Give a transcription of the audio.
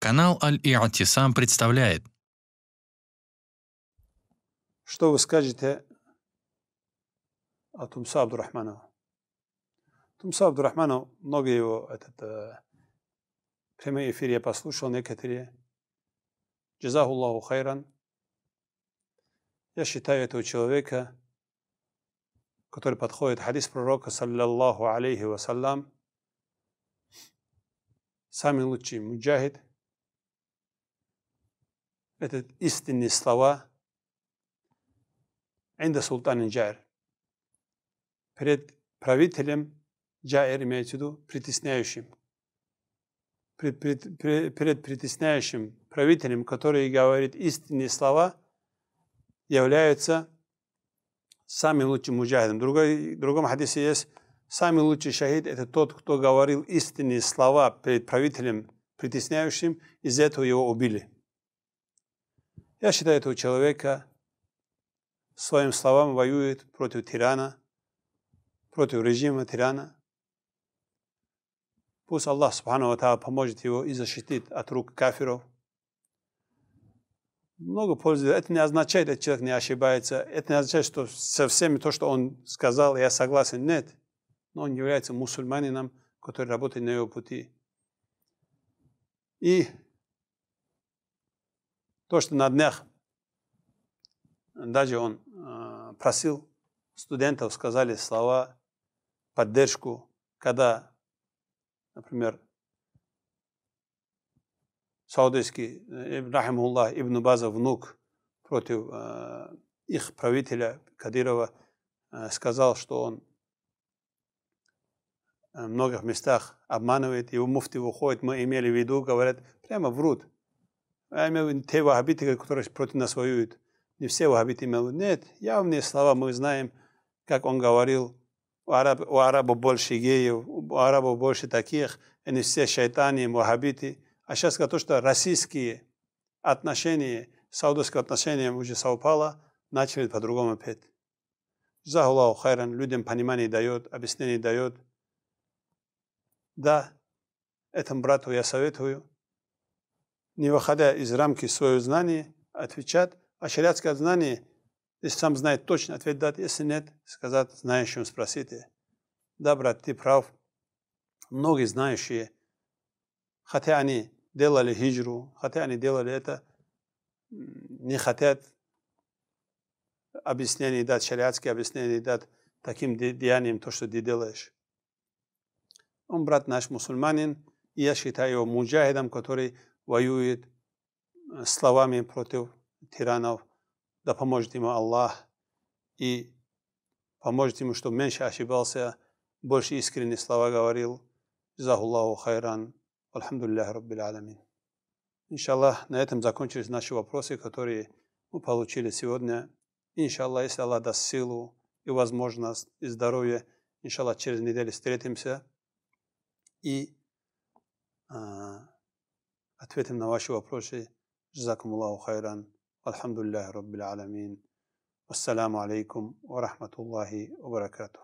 Канал Аль-И'атисам представляет. Что вы скажете о Тумса Абдурахманову? Тумса Абдурахманов, многие его этот, э, прямые эфиры я послушал, некоторые. Джазахуллаху хайран. Я считаю этого человека, который подходит хадис пророка, саллиллаху алейхи вассалям, самый лучший муджахид – это истинные слова Инда Султан Джайр. Перед правителем Джайр имеется в виду притесняющим. Пред, пред, перед притесняющим правителем, который говорит истинные слова, являются самым лучшим муджахидом. Другой, в другом хадисе есть самый лучший шахид – это тот, кто говорил истинные слова перед правителем притесняющим, из-за этого его убили. Я считаю этого человека своим словам воюет против тирана, против режима тирана. Пусть Аллах Субхану поможет его и защитит от рук кафиров. Много пользы. Это не означает, что человек не ошибается. Это не означает, что со всеми то, что он сказал, я согласен. Нет. Но он является мусульманином, который работает на его пути. И то, что на днях даже он а, просил студентов, сказали слова, поддержку, когда, например, саудовский э, Рахимуллах Ибн База внук против а, их правителя Кадирова э, сказал, что он э, в многих местах обманывает, его муфти выходит, мы имели в виду, говорят, прямо врут а именно те вахабиты, которые против нас воюют. Не все вахабиты имели. Нет, явные слова мы знаем, как он говорил, у, араб, у арабов больше геев, у арабов больше таких, они все шайтани, вахабиты. А сейчас то, что российские отношения, саудовские отношения уже совпало, начали по-другому петь. Захулау хайран, людям понимание дает, объяснение дает. Да, этому брату я советую – не выходя из рамки своего знания, отвечать. А шариатское знание, если сам знает точно, ответ дать. Если нет, сказать знающим, спросите. Да, брат, ты прав. Многие знающие, хотя они делали хиджру, хотя они делали это, не хотят объяснений дать, шариатские объяснения дать таким деянием, то, что ты делаешь. Он, брат наш, мусульманин, и я считаю его муджахидом, который воюет э, словами против тиранов. Да поможет ему Аллах и поможет ему, чтобы меньше ошибался, больше искренние слова говорил. Захуллаху хайран. Алхамдулиллах Раббил Аламин. Иншаллах, на этом закончились наши вопросы, которые мы получили сегодня. Иншаллах, если Аллах даст силу и возможность, и здоровье, иншаллах, через неделю встретимся. И а, ئەتوێتم نەواشی وەپۆشێ جزاكم الله خيرا والحمد لله رب العالمين والسلام عليكم ورحمة الله وبركاته